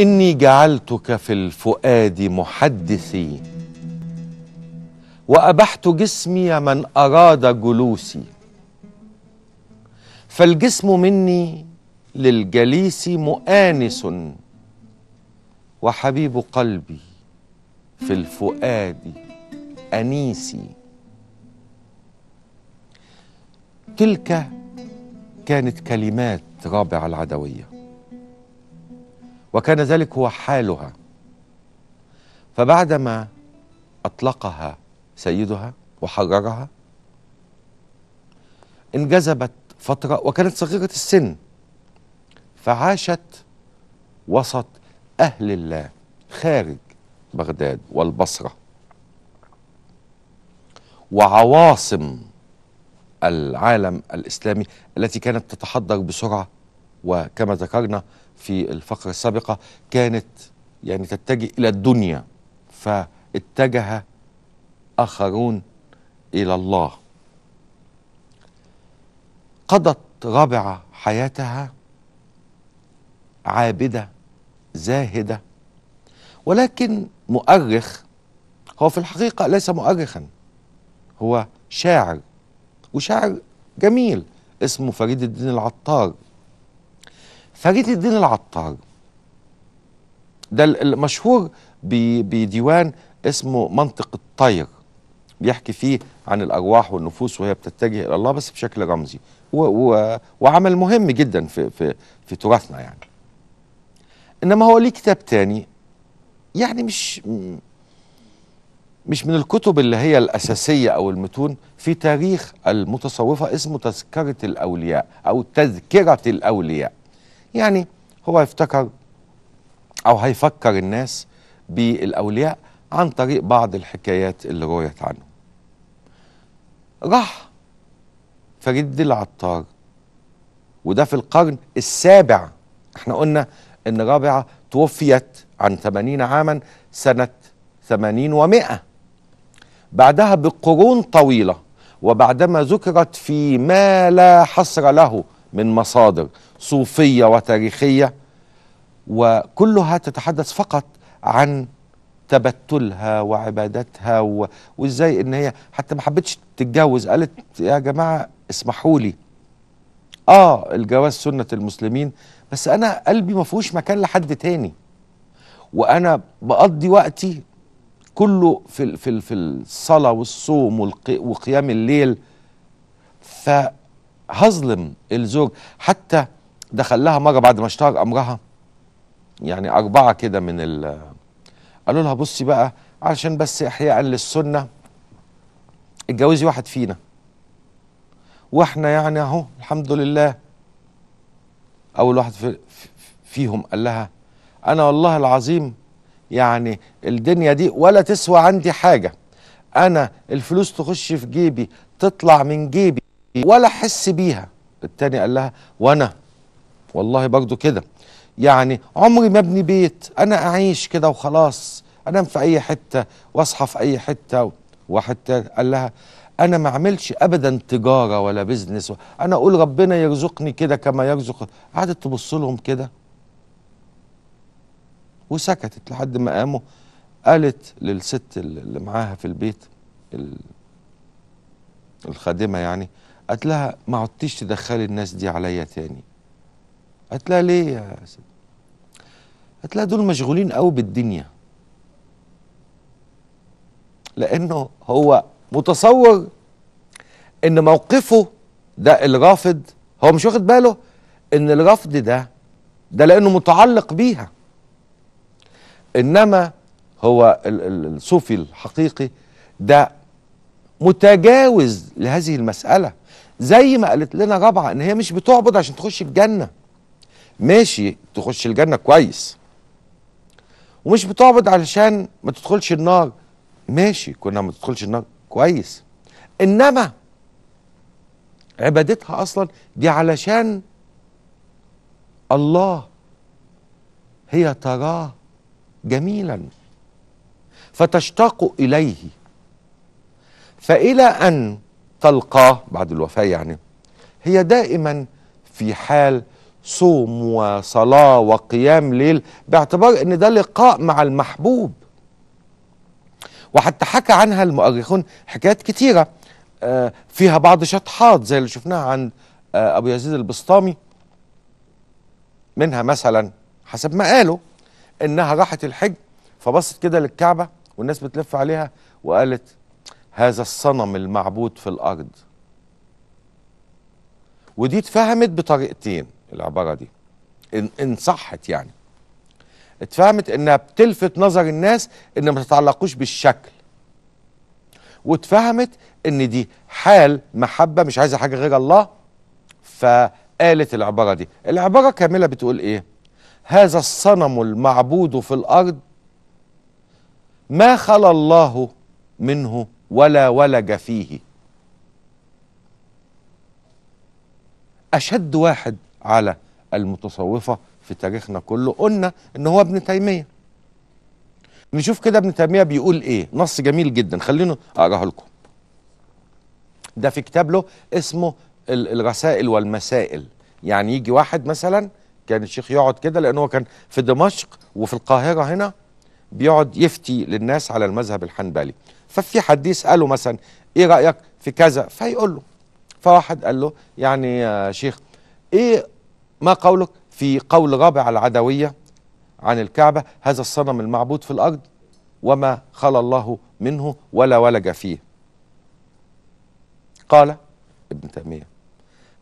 إني جعلتك في الفؤاد محدثي وأبحت جسمي من أراد جلوسي فالجسم مني للجليس مؤانس وحبيب قلبي في الفؤاد أنيسي تلك كانت كلمات رابع العدويه وكان ذلك هو حالها فبعدما أطلقها سيدها وحررها انجذبت فترة وكانت صغيرة السن فعاشت وسط أهل الله خارج بغداد والبصرة وعواصم العالم الإسلامي التي كانت تتحضر بسرعة وكما ذكرنا في الفقرة السابقة كانت يعني تتجه إلى الدنيا فاتجه آخرون إلى الله قضت رابعة حياتها عابدة زاهدة ولكن مؤرخ هو في الحقيقة ليس مؤرخا هو شاعر وشاعر جميل اسمه فريد الدين العطار فريد الدين العطار ده المشهور بديوان اسمه منطق الطير بيحكي فيه عن الارواح والنفوس وهي بتتجه الى الله بس بشكل رمزي و و وعمل مهم جدا في في في تراثنا يعني انما هو ليه كتاب تاني يعني مش مش من الكتب اللي هي الاساسيه او المتون في تاريخ المتصوفه اسمه تذكره الاولياء او تذكره الاولياء يعني هو هيفتكر أو هيفكر الناس بالأولياء عن طريق بعض الحكايات اللي رويت عنه راح فريد العطار وده في القرن السابع احنا قلنا ان رابعة توفيت عن 80 عاما سنة 80 و100 بعدها بقرون طويلة وبعدما ذكرت في ما لا حصر له من مصادر صوفية وتاريخية وكلها تتحدث فقط عن تبتلها وعبادتها و... وازاي ان هي حتى ما حبتش تتجوز قالت يا جماعه اسمحوا لي اه الجواز سنه المسلمين بس انا قلبي ما فيهوش مكان لحد تاني وانا بقضي وقتي كله في في في الصلاه والصوم وقيام الليل فهظلم الزوج حتى دخل لها مره بعد ما اشتهر امرها يعني اربعه كده من ال قالوا لها بصي بقى علشان بس احياء للسنه اتجوزي واحد فينا واحنا يعني اهو الحمد لله اول واحد في فيهم قال لها انا والله العظيم يعني الدنيا دي ولا تسوى عندي حاجه انا الفلوس تخش في جيبي تطلع من جيبي ولا احس بيها التاني قال لها وانا والله برضو كده يعني عمري ما ابني بيت انا اعيش كده وخلاص انام في اي حته واصحى في اي حته وحتى قال لها انا ما اعملش ابدا تجاره ولا بزنس انا اقول ربنا يرزقني كده كما يرزق قعدت تبص لهم كده وسكتت لحد ما قاموا قالت للست اللي معاها في البيت الخادمه يعني قالت لها ما عدتيش تدخلي الناس دي عليا تاني قالت لها ليه يا ست قالت لها دول مشغولين قوي بالدنيا لانه هو متصور ان موقفه ده الرافض هو مش واخد باله ان الرفض ده ده لانه متعلق بيها انما هو الصوفي الحقيقي ده متجاوز لهذه المساله زي ما قالت لنا رابعه ان هي مش بتعبد عشان تخش الجنه ماشي تخش الجنه كويس ومش بتعبد علشان ما تدخلش النار ماشي كنا ما تدخلش النار كويس انما عبادتها اصلا دي علشان الله هي تراه جميلا فتشتاق اليه فالى ان تلقاه بعد الوفاه يعني هي دائما في حال صوم وصلاة وقيام ليل باعتبار ان ده لقاء مع المحبوب وحتى حكى عنها المؤرخون حكايات كتيرة آه، فيها بعض شطحات زي اللي شفناها عند آه، ابو يزيد البسطامي منها مثلا حسب ما قالوا انها راحت الحج فبصت كده للكعبة والناس بتلف عليها وقالت هذا الصنم المعبود في الارض ودي اتفهمت بطريقتين العباره دي ان, إن صحت يعني اتفهمت انها بتلفت نظر الناس ان ما تتعلقوش بالشكل واتفهمت ان دي حال محبه مش عايزه حاجه غير الله فقالت العباره دي العباره كامله بتقول ايه هذا الصنم المعبود في الارض ما خلا الله منه ولا ولج فيه أشد واحد على المتصوفة في تاريخنا كله قلنا إن هو ابن تيمية نشوف كده ابن تيمية بيقول إيه نص جميل جدا خلينا أقراه لكم ده في كتاب له اسمه الرسائل والمسائل يعني يجي واحد مثلا كان الشيخ يقعد كده لأن هو كان في دمشق وفي القاهرة هنا بيقعد يفتي للناس على المذهب الحنبلي ففي حد يسأله مثلا إيه رأيك في كذا فيقول له فواحد قال له يعني يا شيخ ايه ما قولك في قول رابع العدوية عن الكعبة هذا الصنم المعبود في الأرض وما خلى الله منه ولا ولج فيه قال ابن تيمية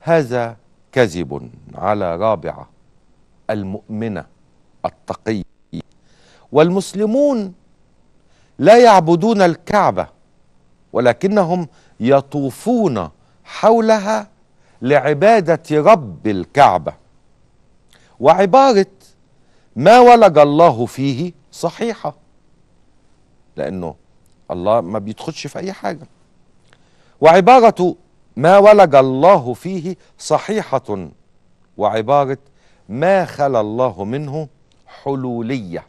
هذا كذب على رابعة المؤمنة التقية والمسلمون لا يعبدون الكعبة ولكنهم يطوفون حولها لعبادة رب الكعبة وعبارة ما ولج الله فيه صحيحة لأنه الله ما بيدخلش في أي حاجة وعبارة ما ولج الله فيه صحيحة وعبارة ما خلى الله منه حلولية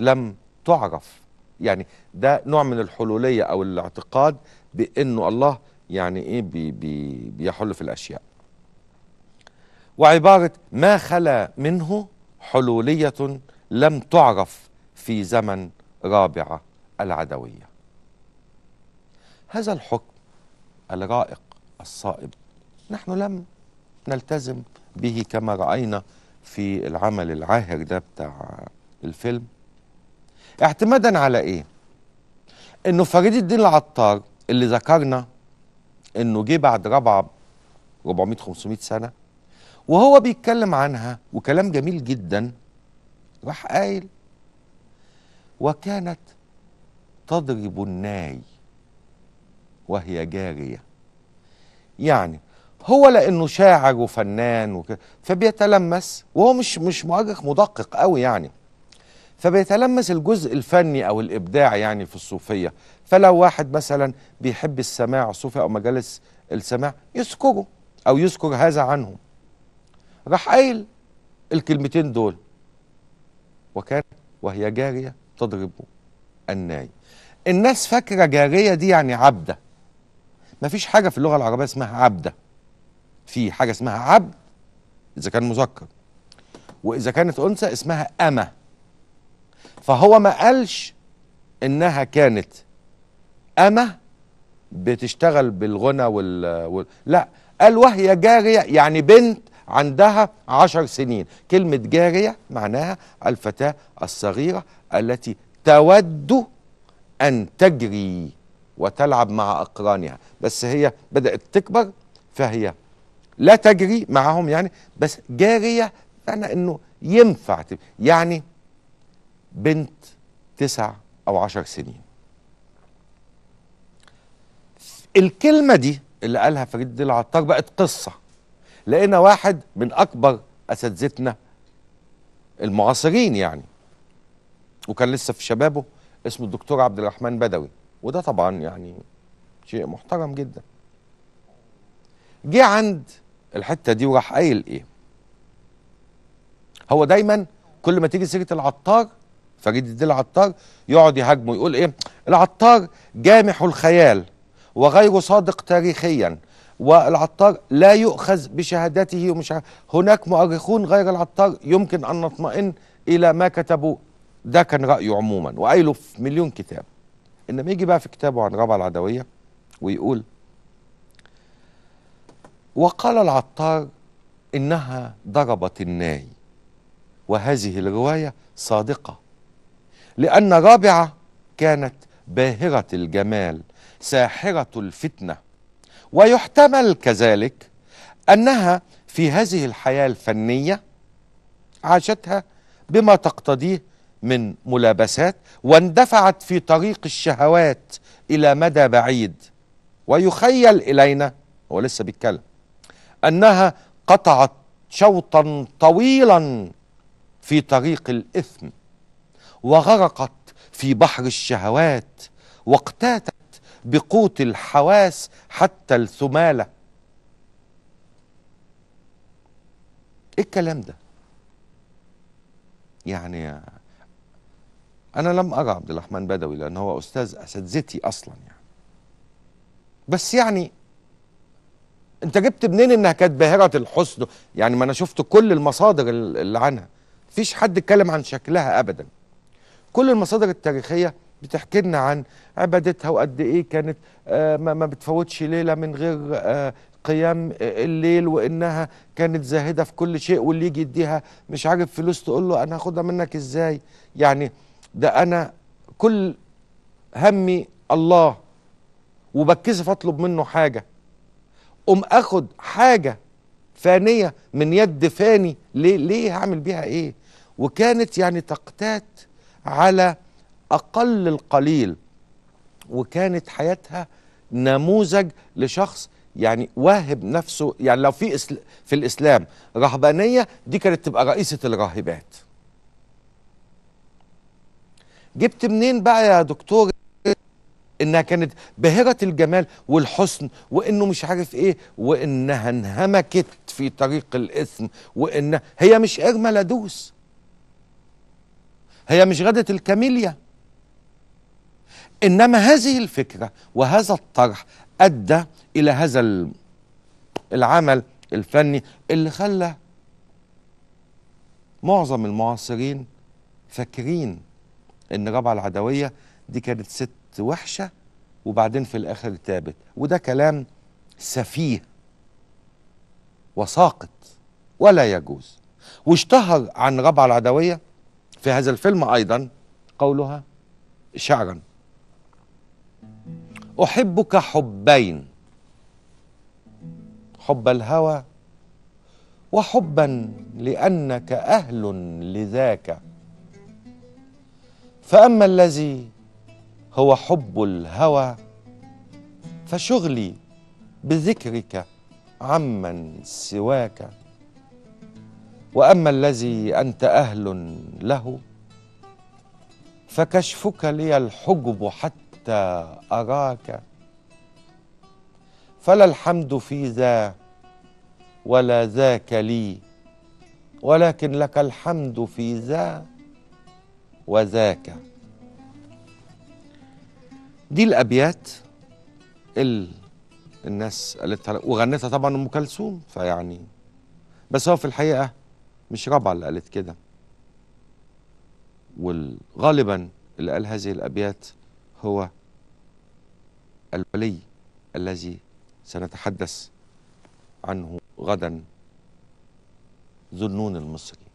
لم تعرف يعني ده نوع من الحلولية أو الاعتقاد بأنه الله يعني ايه بي بي بيحل في الاشياء وعباره ما خلا منه حلوليه لم تعرف في زمن رابعه العدويه هذا الحكم الرائق الصائب نحن لم نلتزم به كما راينا في العمل العاهر ده بتاع الفيلم اعتمادا على ايه انه فريد الدين العطار اللي ذكرنا انه جه بعد رابعه 400 500 سنه وهو بيتكلم عنها وكلام جميل جدا راح قايل وكانت تضرب الناي وهي جاريه يعني هو لانه شاعر وفنان وكده فبيتلمس وهو مش مش مؤرخ مدقق قوي يعني فبيتلمس الجزء الفني او الابداع يعني في الصوفيه فلو واحد مثلا بيحب السماع الصوفي او مجالس السماع يسكره او يسكج هذا عنهم راح قايل الكلمتين دول وكان وهي جاريه تضرب الناي الناس فاكره جاريه دي يعني عبده مفيش حاجه في اللغه العربيه اسمها عبده في حاجه اسمها عبد اذا كان مذكر واذا كانت انثى اسمها امه فهو ما قالش انها كانت اما بتشتغل بالغنى وال... وال... لا قال وهي جارية يعني بنت عندها عشر سنين كلمة جارية معناها الفتاة الصغيرة التي تود أن تجري وتلعب مع أقرانها بس هي بدأت تكبر فهي لا تجري معهم يعني بس جارية معنى أنه ينفع يعني بنت تسع أو عشر سنين الكلمة دي اللي قالها فريد دي العطار بقت قصة لقينا واحد من أكبر أساتذتنا المعاصرين يعني وكان لسه في شبابه اسمه الدكتور عبد الرحمن بدوي وده طبعا يعني شيء محترم جدا جه عند الحتة دي وراح قايل ايه هو دايما كل ما تيجي سيرة العطار فريد الدين العطار يقعد يهاجمه يقول ايه العطار جامح الخيال وغير صادق تاريخيا والعطار لا يؤخذ بشهادته ومش هناك مؤرخون غير العطار يمكن ان نطمئن الى ما كتبوا ده كان رايه عموما وقايله في مليون كتاب انما يجي بقى في كتابه عن رابعه العدويه ويقول وقال العطار انها ضربت الناي وهذه الروايه صادقه لأن رابعة كانت باهرة الجمال ساحرة الفتنة ويحتمل كذلك أنها في هذه الحياة الفنية عاشتها بما تقتضيه من ملابسات واندفعت في طريق الشهوات إلى مدى بعيد ويخيل إلينا هو لسه بيتكلم أنها قطعت شوطا طويلا في طريق الإثم وغرقت في بحر الشهوات واقتاتت بقوت الحواس حتى الثمالة ايه الكلام ده يعني انا لم ارى عبد الرحمن بدوي لان هو استاذ اساتذتي اصلا يعني بس يعني انت جبت منين انها كانت باهره الحسن يعني ما انا شفت كل المصادر اللي عنها مفيش حد اتكلم عن شكلها ابدا كل المصادر التاريخيه بتحكي لنا عن عبادتها وقد ايه كانت آه، ما بتفوتش ليله من غير آه، قيام الليل وانها كانت زاهده في كل شيء واللي يجي يديها مش عارف فلوس تقول له انا هاخدها منك ازاي يعني ده انا كل همي الله وبتكسف اطلب منه حاجه قوم اخد حاجه فانيه من يد فاني ليه ليه هعمل بيها ايه وكانت يعني تقتات على أقل القليل وكانت حياتها نموذج لشخص يعني واهب نفسه يعني لو في في الإسلام رهبانية دي كانت تبقى رئيسة الراهبات جبت منين بقى يا دكتور انها كانت باهرة الجمال والحسن وانه مش عارف ايه وانها انهمكت في طريق الاثم وان هي مش ارملة دوس هي مش غدة الكاميليا إنما هذه الفكرة وهذا الطرح أدى إلى هذا العمل الفني اللي خلى معظم المعاصرين فاكرين إن ربع العدوية دي كانت ست وحشة وبعدين في الآخر تابت وده كلام سفيه وساقط ولا يجوز واشتهر عن ربع العدوية في هذا الفيلم أيضا قولها شعرا أحبك حبين حب الهوى وحبا لأنك أهل لذاك فأما الذي هو حب الهوى فشغلي بذكرك عمن سواك واما الذي انت اهل له فكشفك لي الحجب حتى أراك فلا الحمد في ذا ولا ذاك لي ولكن لك الحمد في ذا وذاك دي الأبيات اللي الناس قالتها وغنتها طبعا أم كلثوم فيعني بس هو في الحقيقة مش ربع اللي قالت كده وغالبا اللي قال هذه الأبيات هو الولي الذي سنتحدث عنه غدا ذو النون المصري